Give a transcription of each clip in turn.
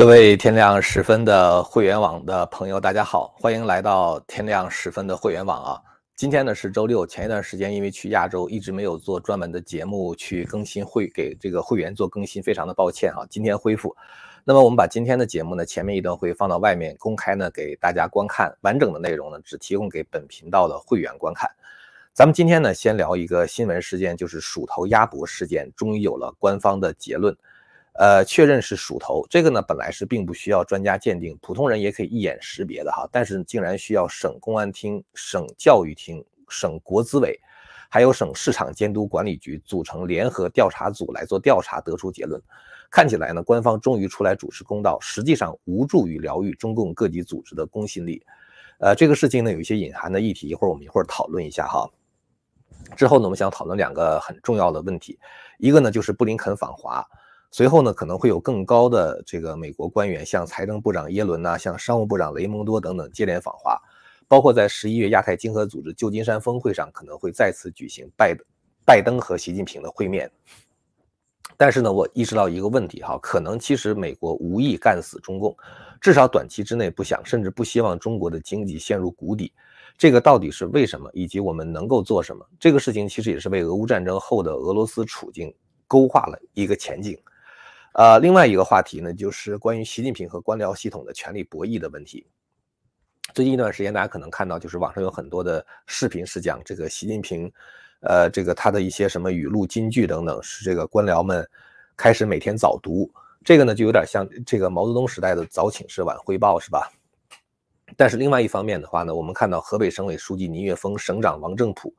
各位天亮时分的会员网的朋友，大家好，欢迎来到天亮时分的会员网啊！今天呢是周六，前一段时间因为去亚洲，一直没有做专门的节目去更新，会给这个会员做更新，非常的抱歉啊！今天恢复，那么我们把今天的节目呢，前面一段会放到外面公开呢，给大家观看完整的内容呢，只提供给本频道的会员观看。咱们今天呢，先聊一个新闻事件，就是鼠头鸭脖事件，终于有了官方的结论。呃，确认是鼠头，这个呢本来是并不需要专家鉴定，普通人也可以一眼识别的哈。但是竟然需要省公安厅、省教育厅、省国资委，还有省市场监督管理局组成联合调查组来做调查，得出结论。看起来呢，官方终于出来主持公道，实际上无助于疗愈中共各级组织的公信力。呃，这个事情呢有一些隐含的议题，一会儿我们一会儿讨论一下哈。之后呢，我们想讨论两个很重要的问题，一个呢就是布林肯访华。随后呢，可能会有更高的这个美国官员，像财政部长耶伦呐，像商务部长雷蒙多等等接连访华，包括在十一月亚太经合组织旧金山峰会上，可能会再次举行拜拜登和习近平的会面。但是呢，我意识到一个问题哈，可能其实美国无意干死中共，至少短期之内不想，甚至不希望中国的经济陷入谷底，这个到底是为什么？以及我们能够做什么？这个事情其实也是为俄乌战争后的俄罗斯处境勾画了一个前景。呃，另外一个话题呢，就是关于习近平和官僚系统的权力博弈的问题。最近一段时间，大家可能看到，就是网上有很多的视频是讲这个习近平，呃，这个他的一些什么语录金句等等，是这个官僚们开始每天早读。这个呢，就有点像这个毛泽东时代的早请示晚汇报，是吧？但是另外一方面的话呢，我们看到河北省委书记倪岳峰、省长王正普，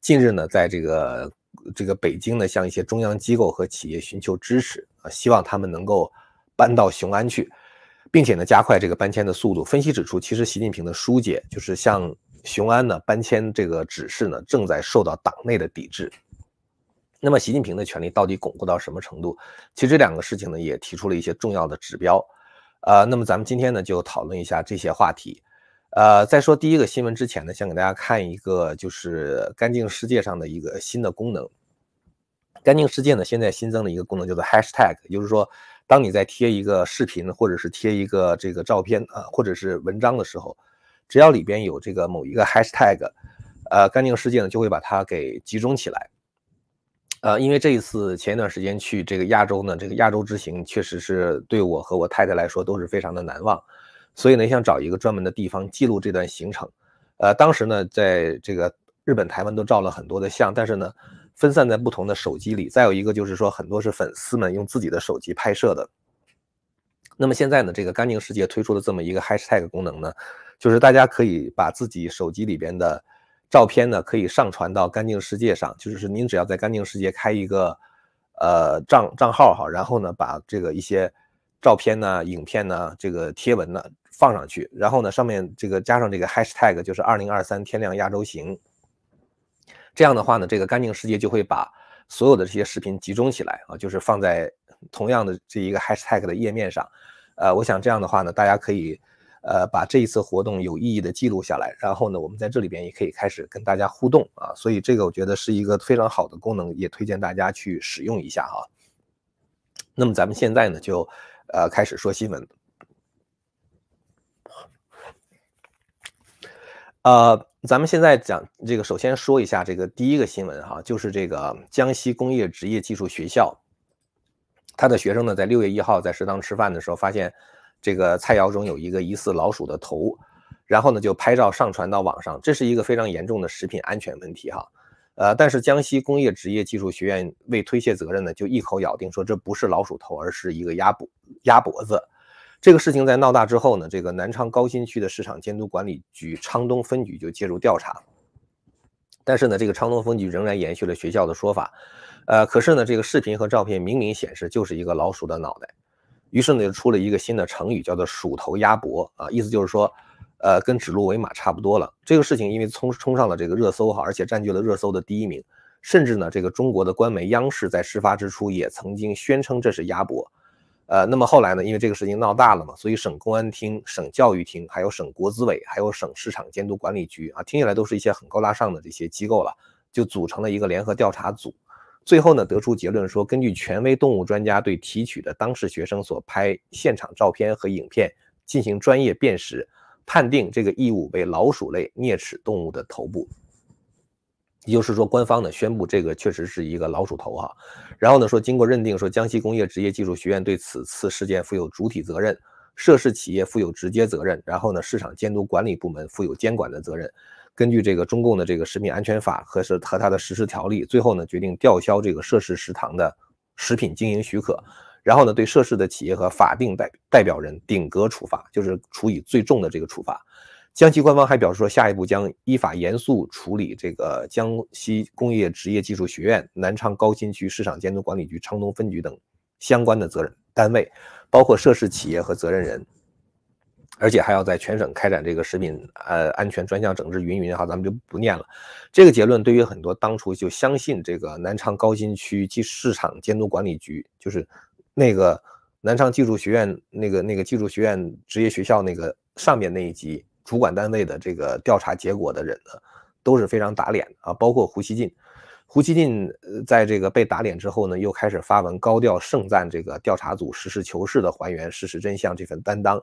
近日呢，在这个。这个北京呢，向一些中央机构和企业寻求支持啊，希望他们能够搬到雄安去，并且呢，加快这个搬迁的速度。分析指出，其实习近平的疏解就是向雄安呢搬迁这个指示呢，正在受到党内的抵制。那么，习近平的权力到底巩固到什么程度？其实这两个事情呢，也提出了一些重要的指标。呃，那么咱们今天呢，就讨论一下这些话题。呃，在说第一个新闻之前呢，先给大家看一个，就是干净世界上的一个新的功能。干净世界呢，现在新增了一个功能，叫做 hashtag，就是说，当你在贴一个视频或者是贴一个这个照片啊，或者是文章的时候，只要里边有这个某一个 hashtag，呃，干净世界呢就会把它给集中起来。呃，因为这一次前一段时间去这个亚洲呢，这个亚洲之行确实是对我和我太太来说都是非常的难忘。所以呢，想找一个专门的地方记录这段行程，呃，当时呢，在这个日本、台湾都照了很多的相，但是呢，分散在不同的手机里。再有一个就是说，很多是粉丝们用自己的手机拍摄的。那么现在呢，这个干净世界推出的这么一个 Hashtag 功能呢，就是大家可以把自己手机里边的照片呢，可以上传到干净世界上，就是您只要在干净世界开一个呃账账号哈，然后呢，把这个一些照片呢、影片呢、这个贴文呢。放上去，然后呢，上面这个加上这个 hashtag 就是二零二三天亮亚洲行。这样的话呢，这个干净世界就会把所有的这些视频集中起来啊，就是放在同样的这一个 hashtag 的页面上。呃，我想这样的话呢，大家可以呃把这一次活动有意义的记录下来，然后呢，我们在这里边也可以开始跟大家互动啊。所以这个我觉得是一个非常好的功能，也推荐大家去使用一下哈。那么咱们现在呢就呃开始说新闻。呃，咱们现在讲这个，首先说一下这个第一个新闻哈，就是这个江西工业职业技术学校，他的学生呢在六月一号在食堂吃饭的时候发现，这个菜肴中有一个疑似老鼠的头，然后呢就拍照上传到网上，这是一个非常严重的食品安全问题哈。呃，但是江西工业职业技术学院为推卸责任呢，就一口咬定说这不是老鼠头，而是一个鸭脖鸭脖子。这个事情在闹大之后呢，这个南昌高新区的市场监督管理局昌东分局就介入调查，但是呢，这个昌东分局仍然延续了学校的说法，呃，可是呢，这个视频和照片明明显示就是一个老鼠的脑袋，于是呢，就出了一个新的成语，叫做“鼠头鸭脖”啊，意思就是说，呃，跟指鹿为马差不多了。这个事情因为冲冲上了这个热搜哈，而且占据了热搜的第一名，甚至呢，这个中国的官媒央视在事发之初也曾经宣称这是鸭脖。呃，那么后来呢？因为这个事情闹大了嘛，所以省公安厅、省教育厅、还有省国资委、还有省市场监督管理局啊，听起来都是一些很高大上的这些机构了，就组成了一个联合调查组。最后呢，得出结论说，根据权威动物专家对提取的当事学生所拍现场照片和影片进行专业辨识，判定这个异物为老鼠类啮齿动物的头部。也就是说，官方呢宣布这个确实是一个老鼠头哈，然后呢说经过认定，说江西工业职业技术学院对此次事件负有主体责任，涉事企业负有直接责任，然后呢市场监督管理部门负有监管的责任。根据这个中共的这个食品安全法和是和它的实施条例，最后呢决定吊销这个涉事食堂的食品经营许可，然后呢对涉事的企业和法定代代表人顶格处罚，就是处以最重的这个处罚。江西官方还表示说，下一步将依法严肃处理这个江西工业职业技术学院南昌高新区市场监督管理局昌东分局等相关的责任单位，包括涉事企业和责任人，而且还要在全省开展这个食品呃安全专项整治。云云哈，咱们就不念了。这个结论对于很多当初就相信这个南昌高新区及市场监督管理局，就是那个南昌技术学院那个那个技术学院职业学校那个上面那一级。主管单位的这个调查结果的人呢，都是非常打脸啊！包括胡锡进，胡锡进在这个被打脸之后呢，又开始发文高调盛赞这个调查组实事求是的还原事实真相这份担当。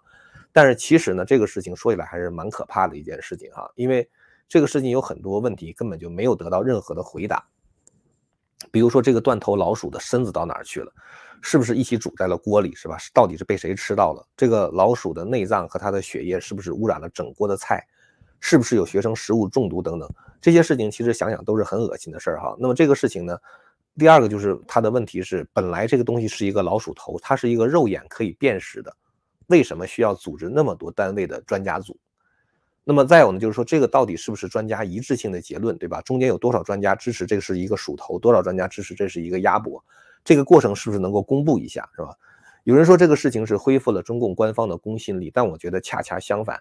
但是其实呢，这个事情说起来还是蛮可怕的一件事情哈，因为这个事情有很多问题根本就没有得到任何的回答，比如说这个断头老鼠的身子到哪儿去了？是不是一起煮在了锅里，是吧？到底是被谁吃到了这个老鼠的内脏和它的血液，是不是污染了整锅的菜？是不是有学生食物中毒等等这些事情？其实想想都是很恶心的事儿哈。那么这个事情呢，第二个就是它的问题是，本来这个东西是一个老鼠头，它是一个肉眼可以辨识的，为什么需要组织那么多单位的专家组？那么再有呢，就是说这个到底是不是专家一致性的结论，对吧？中间有多少专家支持这是一个鼠头，多少专家支持这是一个鸭脖？这个过程是不是能够公布一下，是吧？有人说这个事情是恢复了中共官方的公信力，但我觉得恰恰相反。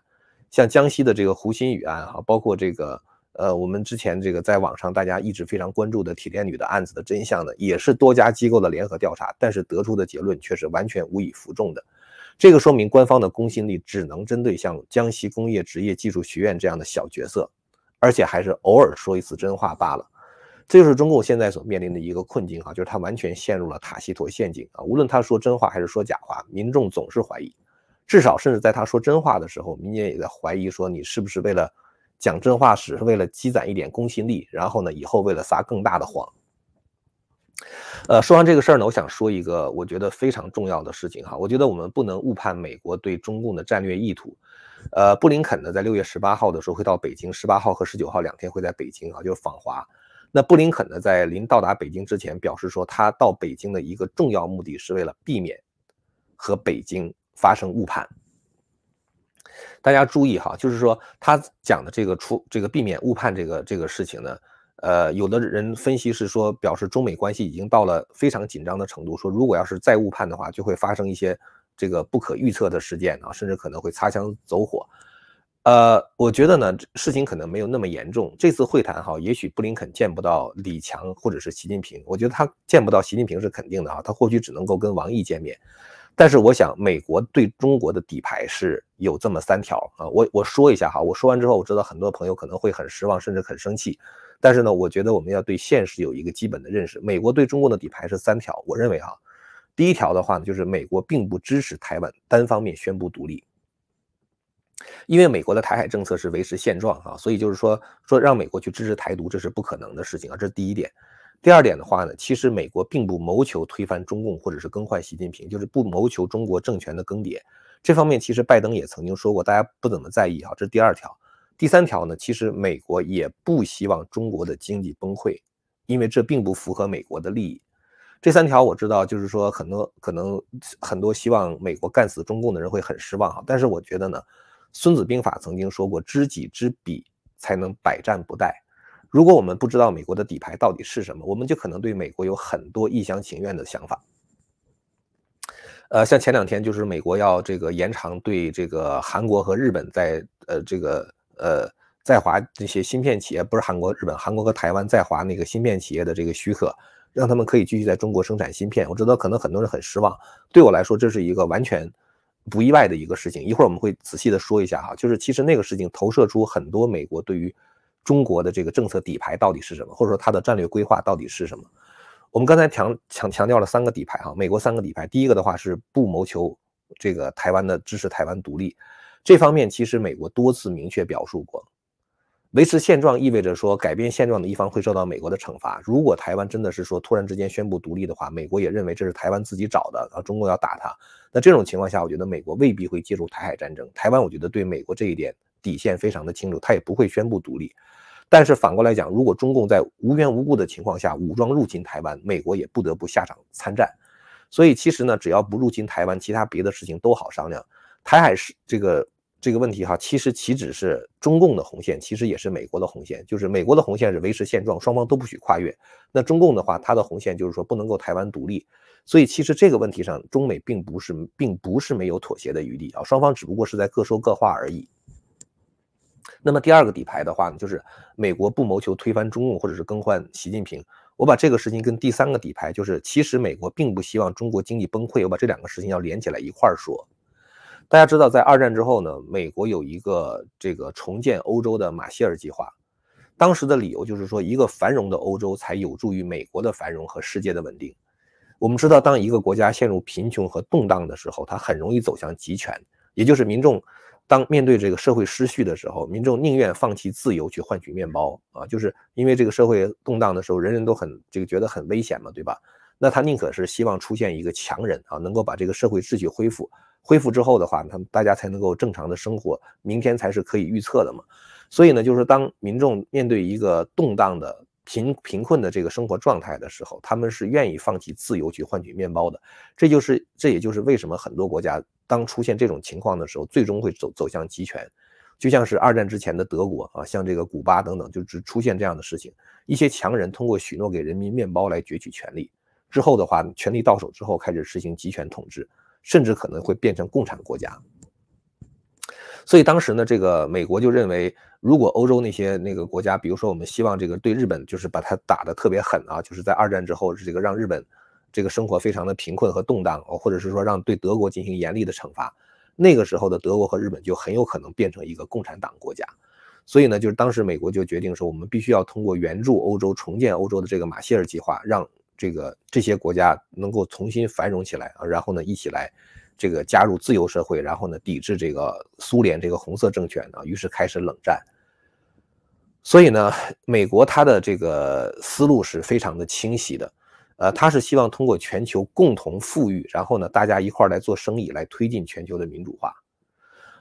像江西的这个胡鑫宇案哈，包括这个呃，我们之前这个在网上大家一直非常关注的“铁链女”的案子的真相呢，也是多家机构的联合调查，但是得出的结论却是完全无以服众的。这个说明官方的公信力只能针对像江西工业职业技术学院这样的小角色，而且还是偶尔说一次真话罢了。这就是中共现在所面临的一个困境哈，就是他完全陷入了塔西佗陷阱啊。无论他说真话还是说假话，民众总是怀疑。至少，甚至在他说真话的时候，民间也在怀疑：说你是不是为了讲真话，只是为了积攒一点公信力，然后呢，以后为了撒更大的谎？呃，说完这个事儿呢，我想说一个我觉得非常重要的事情哈。我觉得我们不能误判美国对中共的战略意图。呃，布林肯呢，在六月十八号的时候会到北京，十八号和十九号两天会在北京啊，就是访华。那布林肯呢，在临到达北京之前，表示说，他到北京的一个重要目的是为了避免和北京发生误判。大家注意哈，就是说他讲的这个出这个避免误判这个这个事情呢，呃，有的人分析是说，表示中美关系已经到了非常紧张的程度，说如果要是再误判的话，就会发生一些这个不可预测的事件啊，甚至可能会擦枪走火。呃，我觉得呢，事情可能没有那么严重。这次会谈哈，也许布林肯见不到李强或者是习近平，我觉得他见不到习近平是肯定的啊，他或许只能够跟王毅见面。但是我想，美国对中国的底牌是有这么三条啊。我我说一下哈，我说完之后，我知道很多朋友可能会很失望，甚至很生气。但是呢，我觉得我们要对现实有一个基本的认识，美国对中国的底牌是三条。我认为哈，第一条的话呢，就是美国并不支持台湾单方面宣布独立。因为美国的台海政策是维持现状啊，所以就是说说让美国去支持台独，这是不可能的事情啊，这是第一点。第二点的话呢，其实美国并不谋求推翻中共或者是更换习近平，就是不谋求中国政权的更迭。这方面其实拜登也曾经说过，大家不怎么在意啊，这是第二条。第三条呢，其实美国也不希望中国的经济崩溃，因为这并不符合美国的利益。这三条我知道，就是说很多可能很多希望美国干死中共的人会很失望啊，但是我觉得呢。孙子兵法曾经说过：“知己知彼，才能百战不殆。”如果我们不知道美国的底牌到底是什么，我们就可能对美国有很多一厢情愿的想法。呃，像前两天就是美国要这个延长对这个韩国和日本在呃这个呃在华这些芯片企业，不是韩国日本，韩国和台湾在华那个芯片企业的这个许可，让他们可以继续在中国生产芯片。我知道可能很多人很失望，对我来说这是一个完全。不意外的一个事情，一会儿我们会仔细的说一下哈，就是其实那个事情投射出很多美国对于中国的这个政策底牌到底是什么，或者说它的战略规划到底是什么。我们刚才强强强调了三个底牌哈，美国三个底牌，第一个的话是不谋求这个台湾的支持台湾独立，这方面其实美国多次明确表述过。维持现状意味着说改变现状的一方会受到美国的惩罚。如果台湾真的是说突然之间宣布独立的话，美国也认为这是台湾自己找的，然后中共要打他。那这种情况下，我觉得美国未必会介入台海战争。台湾我觉得对美国这一点底线非常的清楚，他也不会宣布独立。但是反过来讲，如果中共在无缘无故的情况下武装入侵台湾，美国也不得不下场参战。所以其实呢，只要不入侵台湾，其他别的事情都好商量。台海是这个。这个问题哈，其实岂止是中共的红线，其实也是美国的红线。就是美国的红线是维持现状，双方都不许跨越。那中共的话，它的红线就是说不能够台湾独立。所以其实这个问题上，中美并不是并不是没有妥协的余地啊，双方只不过是在各说各话而已。那么第二个底牌的话呢，就是美国不谋求推翻中共或者是更换习近平。我把这个事情跟第三个底牌就是，其实美国并不希望中国经济崩溃。我把这两个事情要连起来一块儿说。大家知道，在二战之后呢，美国有一个这个重建欧洲的马歇尔计划，当时的理由就是说，一个繁荣的欧洲才有助于美国的繁荣和世界的稳定。我们知道，当一个国家陷入贫穷和动荡的时候，它很容易走向集权，也就是民众当面对这个社会失序的时候，民众宁愿放弃自由去换取面包啊，就是因为这个社会动荡的时候，人人都很这个觉得很危险嘛，对吧？那他宁可是希望出现一个强人啊，能够把这个社会秩序恢复。恢复之后的话，他们大家才能够正常的生活，明天才是可以预测的嘛。所以呢，就是当民众面对一个动荡的贫贫困的这个生活状态的时候，他们是愿意放弃自由去换取面包的。这就是这也就是为什么很多国家当出现这种情况的时候，最终会走走向集权，就像是二战之前的德国啊，像这个古巴等等，就只出现这样的事情。一些强人通过许诺给人民面包来攫取权利，之后的话，权力到手之后开始实行集权统治。甚至可能会变成共产国家，所以当时呢，这个美国就认为，如果欧洲那些那个国家，比如说我们希望这个对日本就是把它打得特别狠啊，就是在二战之后是这个让日本这个生活非常的贫困和动荡，或者是说让对德国进行严厉的惩罚，那个时候的德国和日本就很有可能变成一个共产党国家，所以呢，就是当时美国就决定说，我们必须要通过援助欧洲重建欧洲的这个马歇尔计划，让。这个这些国家能够重新繁荣起来，啊，然后呢，一起来这个加入自由社会，然后呢，抵制这个苏联这个红色政权呢，于是开始冷战。所以呢，美国他的这个思路是非常的清晰的，呃，他是希望通过全球共同富裕，然后呢，大家一块来做生意，来推进全球的民主化。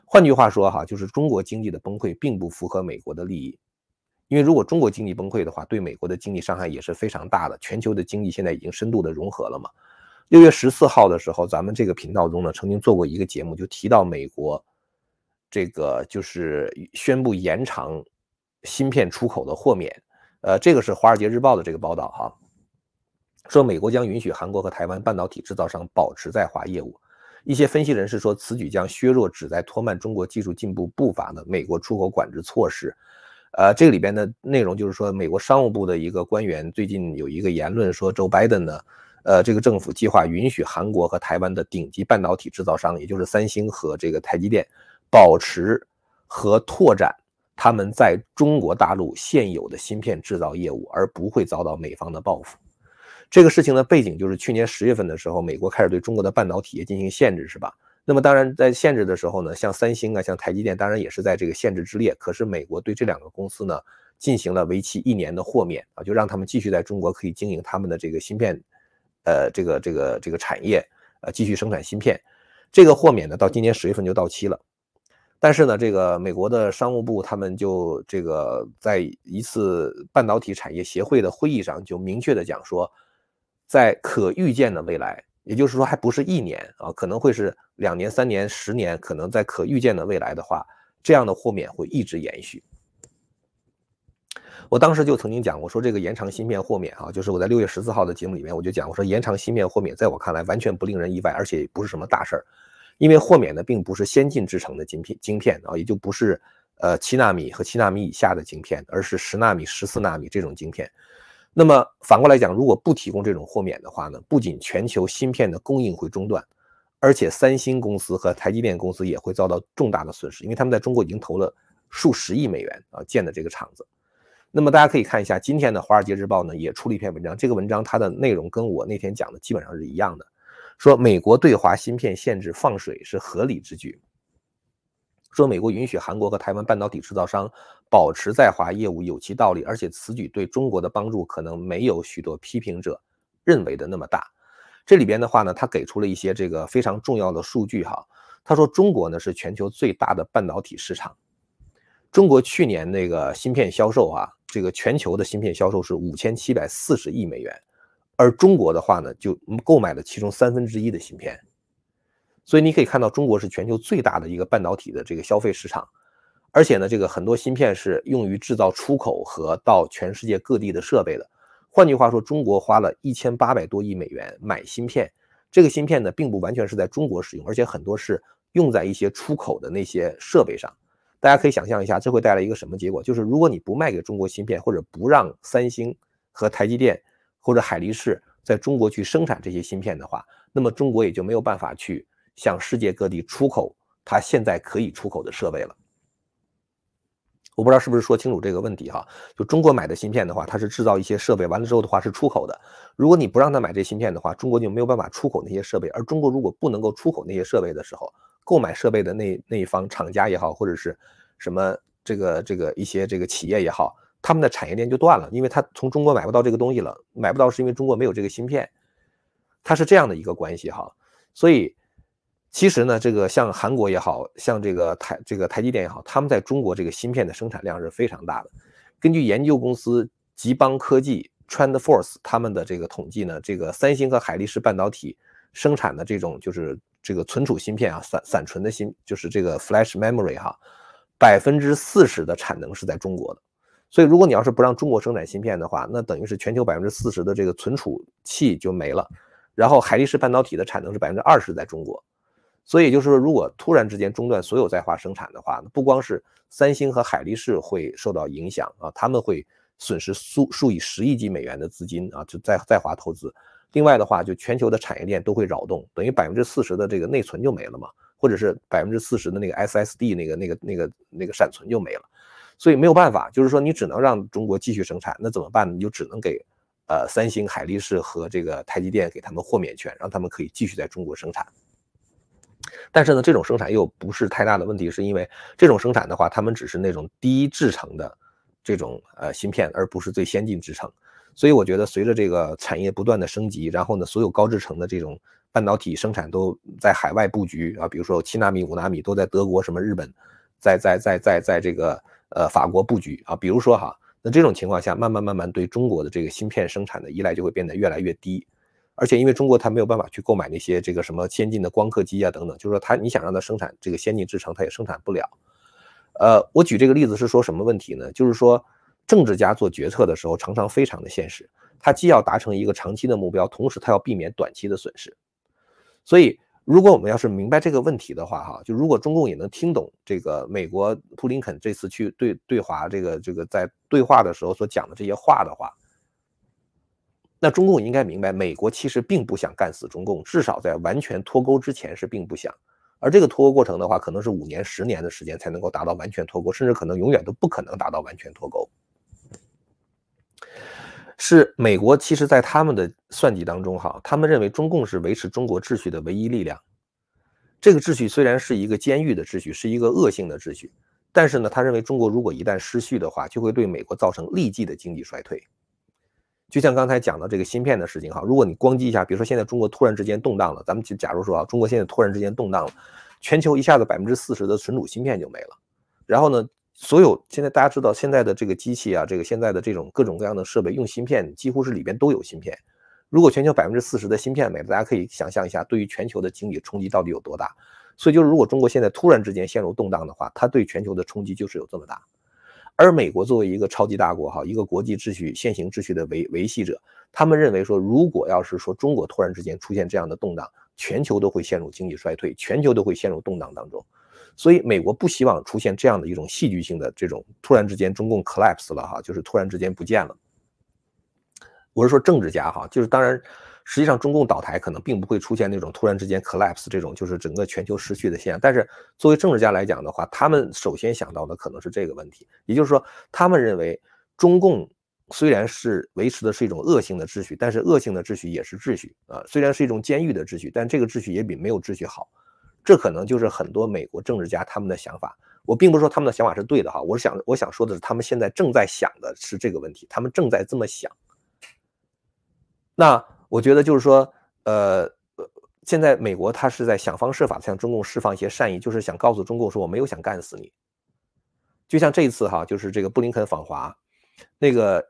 换句话说，哈，就是中国经济的崩溃并不符合美国的利益。因为如果中国经济崩溃的话，对美国的经济伤害也是非常大的。全球的经济现在已经深度的融合了嘛。六月十四号的时候，咱们这个频道中呢曾经做过一个节目，就提到美国这个就是宣布延长芯片出口的豁免。呃，这个是《华尔街日报》的这个报道哈，说美国将允许韩国和台湾半导体制造商保持在华业务。一些分析人士说，此举将削弱旨在拖慢中国技术进步步伐的美国出口管制措施。呃，这个里边的内容就是说，美国商务部的一个官员最近有一个言论说，Joe Biden 呢，呃，这个政府计划允许韩国和台湾的顶级半导体制造商，也就是三星和这个台积电，保持和拓展他们在中国大陆现有的芯片制造业务，而不会遭到美方的报复。这个事情的背景就是去年十月份的时候，美国开始对中国的半导体业进行限制，是吧？那么当然，在限制的时候呢，像三星啊，像台积电，当然也是在这个限制之列。可是，美国对这两个公司呢，进行了为期一年的豁免啊，就让他们继续在中国可以经营他们的这个芯片，呃，这个这个这个产业，呃，继续生产芯片。这个豁免呢，到今年十月份就到期了。但是呢，这个美国的商务部他们就这个在一次半导体产业协会的会议上，就明确的讲说，在可预见的未来。也就是说，还不是一年啊，可能会是两年、三年、十年，可能在可预见的未来的话，这样的豁免会一直延续。我当时就曾经讲，我说这个延长芯片豁免啊，就是我在六月十四号的节目里面我就讲，我说延长芯片豁免，在我看来完全不令人意外，而且不是什么大事儿，因为豁免的并不是先进制程的晶片，晶片啊，也就不是呃七纳米和七纳米以下的晶片，而是十纳米、十四纳米这种晶片。那么反过来讲，如果不提供这种豁免的话呢，不仅全球芯片的供应会中断，而且三星公司和台积电公司也会遭到重大的损失，因为他们在中国已经投了数十亿美元啊建的这个厂子。那么大家可以看一下，今天的《华尔街日报》呢也出了一篇文章，这个文章它的内容跟我那天讲的基本上是一样的，说美国对华芯片限制放水是合理之举。说美国允许韩国和台湾半导体制造商保持在华业务有其道理，而且此举对中国的帮助可能没有许多批评者认为的那么大。这里边的话呢，他给出了一些这个非常重要的数据哈。他说中国呢是全球最大的半导体市场，中国去年那个芯片销售啊，这个全球的芯片销售是五千七百四十亿美元，而中国的话呢就购买了其中三分之一的芯片。所以你可以看到，中国是全球最大的一个半导体的这个消费市场，而且呢，这个很多芯片是用于制造出口和到全世界各地的设备的。换句话说，中国花了一千八百多亿美元买芯片，这个芯片呢，并不完全是在中国使用，而且很多是用在一些出口的那些设备上。大家可以想象一下，这会带来一个什么结果？就是如果你不卖给中国芯片，或者不让三星、和台积电或者海力士在中国去生产这些芯片的话，那么中国也就没有办法去。向世界各地出口，它现在可以出口的设备了。我不知道是不是说清楚这个问题哈？就中国买的芯片的话，它是制造一些设备，完了之后的话是出口的。如果你不让他买这芯片的话，中国就没有办法出口那些设备。而中国如果不能够出口那些设备的时候，购买设备的那那一方厂家也好，或者是什么这个这个一些这个企业也好，他们的产业链就断了，因为他从中国买不到这个东西了。买不到是因为中国没有这个芯片，它是这样的一个关系哈。所以。其实呢，这个像韩国也好像这个台这个台积电也好，他们在中国这个芯片的生产量是非常大的。根据研究公司吉邦科技 （TrendForce） 他们的这个统计呢，这个三星和海力士半导体生产的这种就是这个存储芯片啊，散散存的芯就是这个 Flash Memory 哈，百分之四十的产能是在中国的。所以如果你要是不让中国生产芯片的话，那等于是全球百分之四十的这个存储器就没了。然后海力士半导体的产能是百分之二十在中国。所以就是说，如果突然之间中断所有在华生产的话，不光是三星和海力士会受到影响啊，他们会损失数数以十亿计美元的资金啊，就在在华投资。另外的话，就全球的产业链都会扰动，等于百分之四十的这个内存就没了嘛，或者是百分之四十的那个 SSD 那个那个那个那个闪存就没了。所以没有办法，就是说你只能让中国继续生产，那怎么办呢？就只能给，呃，三星、海力士和这个台积电给他们豁免权，让他们可以继续在中国生产。但是呢，这种生产又不是太大的问题，是因为这种生产的话，他们只是那种低制程的这种呃芯片，而不是最先进制程。所以我觉得，随着这个产业不断的升级，然后呢，所有高制程的这种半导体生产都在海外布局啊，比如说七纳米、五纳米都在德国、什么日本，在在在在在这个呃法国布局啊。比如说哈，那这种情况下，慢慢慢慢对中国的这个芯片生产的依赖就会变得越来越低。而且因为中国它没有办法去购买那些这个什么先进的光刻机啊等等，就是说它你想让它生产这个先进制程，它也生产不了。呃，我举这个例子是说什么问题呢？就是说政治家做决策的时候常常非常的现实，他既要达成一个长期的目标，同时他要避免短期的损失。所以如果我们要是明白这个问题的话，哈，就如果中共也能听懂这个美国布林肯这次去对对华这个这个在对话的时候所讲的这些话的话。那中共应该明白，美国其实并不想干死中共，至少在完全脱钩之前是并不想。而这个脱钩过程的话，可能是五年、十年的时间才能够达到完全脱钩，甚至可能永远都不可能达到完全脱钩。是美国其实在他们的算计当中，哈，他们认为中共是维持中国秩序的唯一力量。这个秩序虽然是一个监狱的秩序，是一个恶性的秩序，但是呢，他认为中国如果一旦失序的话，就会对美国造成立即的经济衰退。就像刚才讲的这个芯片的事情哈，如果你咣击一下，比如说现在中国突然之间动荡了，咱们就假如说啊，中国现在突然之间动荡了，全球一下子百分之四十的存储芯片就没了。然后呢，所有现在大家知道现在的这个机器啊，这个现在的这种各种各样的设备用芯片，几乎是里边都有芯片。如果全球百分之四十的芯片没了，大家可以想象一下，对于全球的经济冲击到底有多大。所以就是如果中国现在突然之间陷入动荡的话，它对全球的冲击就是有这么大。而美国作为一个超级大国哈，一个国际秩序现行秩序的维维系者，他们认为说，如果要是说中国突然之间出现这样的动荡，全球都会陷入经济衰退，全球都会陷入动荡当中，所以美国不希望出现这样的一种戏剧性的这种突然之间中共 collapse 了哈，就是突然之间不见了。我是说政治家哈，就是当然。实际上，中共倒台可能并不会出现那种突然之间 collapse 这种就是整个全球失去的现象。但是，作为政治家来讲的话，他们首先想到的可能是这个问题，也就是说，他们认为中共虽然是维持的是一种恶性的秩序，但是恶性的秩序也是秩序啊，虽然是一种监狱的秩序，但这个秩序也比没有秩序好。这可能就是很多美国政治家他们的想法。我并不是说他们的想法是对的哈，我想我想说的是，他们现在正在想的是这个问题，他们正在这么想。那。我觉得就是说，呃，现在美国他是在想方设法向中共释放一些善意，就是想告诉中共说我没有想干死你。就像这一次哈，就是这个布林肯访华，那个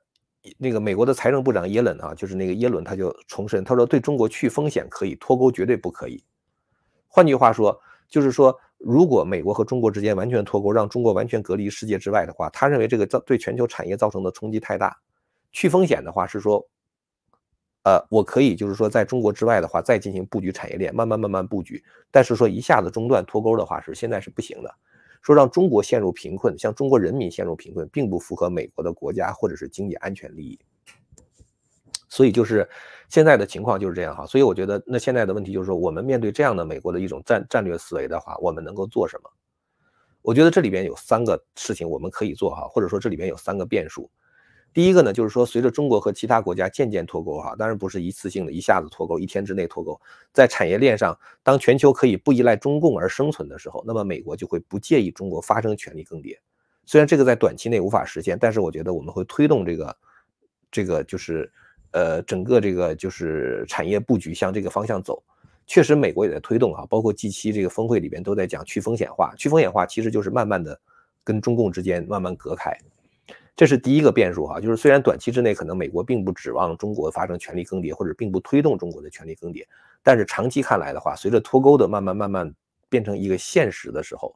那个美国的财政部长耶伦啊，就是那个耶伦他就重申，他说对中国去风险可以脱钩绝对不可以。换句话说，就是说如果美国和中国之间完全脱钩，让中国完全隔离世界之外的话，他认为这个造对全球产业造成的冲击太大。去风险的话是说。呃，我可以就是说，在中国之外的话，再进行布局产业链，慢慢慢慢布局。但是说一下子中断脱钩的话，是现在是不行的。说让中国陷入贫困，像中国人民陷入贫困，并不符合美国的国家或者是经济安全利益。所以就是现在的情况就是这样哈。所以我觉得，那现在的问题就是说，我们面对这样的美国的一种战战略思维的话，我们能够做什么？我觉得这里边有三个事情我们可以做哈，或者说这里边有三个变数。第一个呢，就是说，随着中国和其他国家渐渐脱钩，哈，当然不是一次性的一下子脱钩，一天之内脱钩，在产业链上，当全球可以不依赖中共而生存的时候，那么美国就会不介意中国发生权力更迭。虽然这个在短期内无法实现，但是我觉得我们会推动这个，这个就是，呃，整个这个就是产业布局向这个方向走。确实，美国也在推动啊，包括 G 七这个峰会里边都在讲去风险化，去风险化其实就是慢慢的跟中共之间慢慢隔开。这是第一个变数哈，就是虽然短期之内可能美国并不指望中国发生权力更迭，或者并不推动中国的权力更迭，但是长期看来的话，随着脱钩的慢慢慢慢变成一个现实的时候，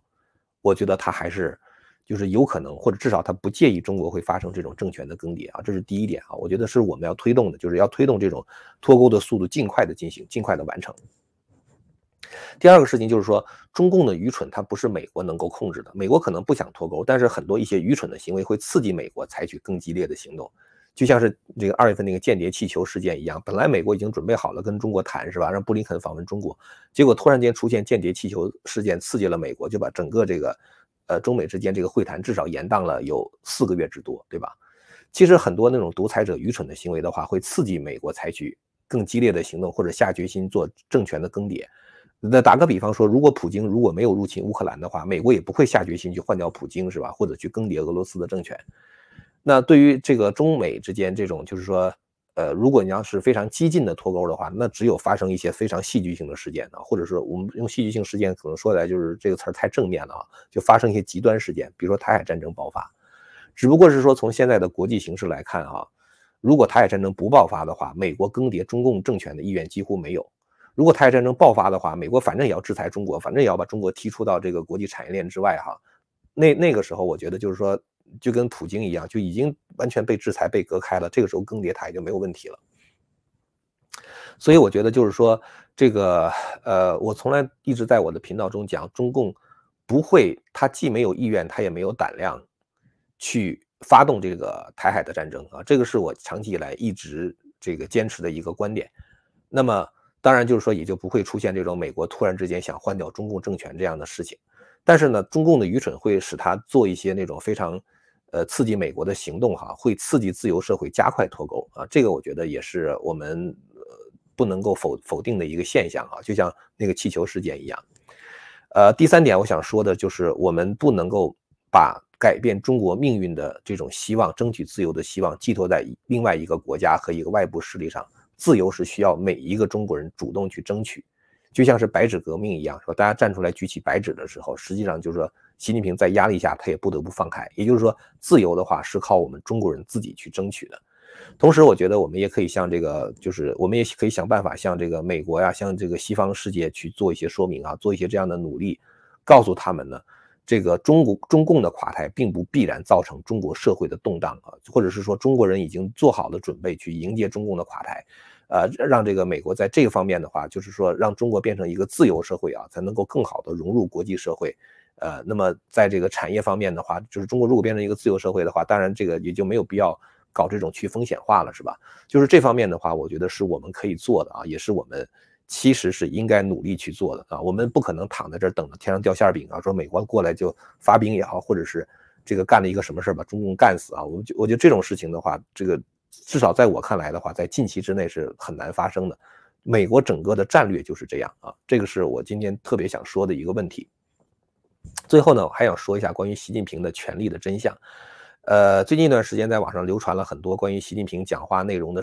我觉得它还是就是有可能，或者至少它不介意中国会发生这种政权的更迭啊，这是第一点啊，我觉得是我们要推动的，就是要推动这种脱钩的速度尽快的进行，尽快的完成。第二个事情就是说，中共的愚蠢，它不是美国能够控制的。美国可能不想脱钩，但是很多一些愚蠢的行为会刺激美国采取更激烈的行动，就像是这个二月份那个间谍气球事件一样。本来美国已经准备好了跟中国谈，是吧？让布林肯访问中国，结果突然间出现间谍气球事件，刺激了美国，就把整个这个，呃，中美之间这个会谈至少延宕了有四个月之多，对吧？其实很多那种独裁者愚蠢的行为的话，会刺激美国采取更激烈的行动，或者下决心做政权的更迭。那打个比方说，如果普京如果没有入侵乌克兰的话，美国也不会下决心去换掉普京，是吧？或者去更迭俄罗斯的政权。那对于这个中美之间这种，就是说，呃，如果你要是非常激进的脱钩的话，那只有发生一些非常戏剧性的事件啊，或者说我们用戏剧性事件可能说起来就是这个词儿太正面了啊，就发生一些极端事件，比如说台海战争爆发。只不过是说从现在的国际形势来看啊，如果台海战争不爆发的话，美国更迭中共政权的意愿几乎没有。如果台海战争爆发的话，美国反正也要制裁中国，反正也要把中国踢出到这个国际产业链之外哈。那那个时候，我觉得就是说，就跟普京一样，就已经完全被制裁、被隔开了。这个时候更迭台也就没有问题了。所以我觉得就是说，这个呃，我从来一直在我的频道中讲，中共不会，他既没有意愿，他也没有胆量去发动这个台海的战争啊。这个是我长期以来一直这个坚持的一个观点。那么。当然，就是说也就不会出现这种美国突然之间想换掉中共政权这样的事情。但是呢，中共的愚蠢会使他做一些那种非常，呃，刺激美国的行动，哈，会刺激自由社会加快脱钩啊。这个我觉得也是我们呃不能够否否定的一个现象，哈，就像那个气球事件一样。呃，第三点我想说的就是，我们不能够把改变中国命运的这种希望、争取自由的希望寄托在另外一个国家和一个外部势力上。自由是需要每一个中国人主动去争取，就像是白纸革命一样，是吧？大家站出来举起白纸的时候，实际上就是说，习近平在压力下他也不得不放开。也就是说，自由的话是靠我们中国人自己去争取的。同时，我觉得我们也可以像这个，就是我们也可以想办法向这个美国呀，向这个西方世界去做一些说明啊，做一些这样的努力，告诉他们呢，这个中国中共的垮台并不必然造成中国社会的动荡啊，或者是说，中国人已经做好了准备去迎接中共的垮台。呃，让这个美国在这个方面的话，就是说让中国变成一个自由社会啊，才能够更好的融入国际社会。呃，那么在这个产业方面的话，就是中国如果变成一个自由社会的话，当然这个也就没有必要搞这种去风险化了，是吧？就是这方面的话，我觉得是我们可以做的啊，也是我们其实是应该努力去做的啊。我们不可能躺在这儿等着天上掉馅饼啊，说美国过来就发兵也好，或者是这个干了一个什么事儿把中共干死啊？我们我觉得这种事情的话，这个。至少在我看来的话，在近期之内是很难发生的。美国整个的战略就是这样啊，这个是我今天特别想说的一个问题。最后呢，我还想说一下关于习近平的权力的真相。呃，最近一段时间在网上流传了很多关于习近平讲话内容的。